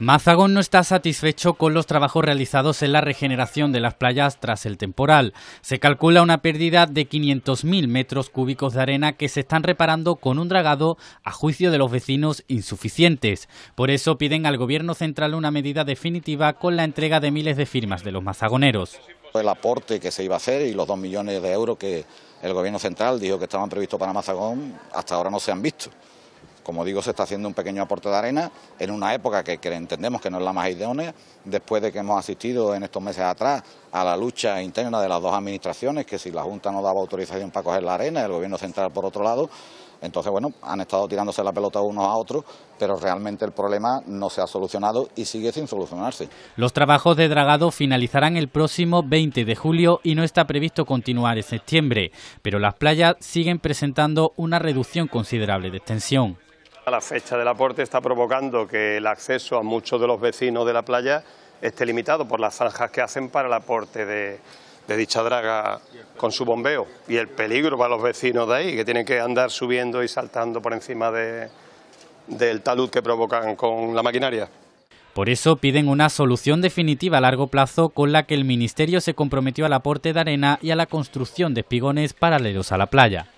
Mazagón no está satisfecho con los trabajos realizados en la regeneración de las playas tras el temporal. Se calcula una pérdida de 500.000 metros cúbicos de arena que se están reparando con un dragado a juicio de los vecinos insuficientes. Por eso piden al Gobierno central una medida definitiva con la entrega de miles de firmas de los mazagoneros. El aporte que se iba a hacer y los dos millones de euros que el Gobierno central dijo que estaban previstos para Mazagón hasta ahora no se han visto. Como digo, se está haciendo un pequeño aporte de arena en una época que, entendemos que no es la más idónea, después de que hemos asistido en estos meses atrás a la lucha interna de las dos administraciones, que si la Junta no daba autorización para coger la arena, el Gobierno central por otro lado, entonces, bueno, han estado tirándose la pelota unos a otros, pero realmente el problema no se ha solucionado y sigue sin solucionarse. Los trabajos de dragado finalizarán el próximo 20 de julio y no está previsto continuar en septiembre, pero las playas siguen presentando una reducción considerable de extensión la fecha del aporte está provocando que el acceso a muchos de los vecinos de la playa esté limitado por las zanjas que hacen para el aporte de, dicha draga con su bombeo y el peligro para los vecinos de ahí, que tienen que andar subiendo y saltando por encima del talud que provocan con la maquinaria. Por eso piden una solución definitiva a largo plazo con la que el Ministerio se comprometió al aporte de arena y a la construcción de espigones paralelos a la playa.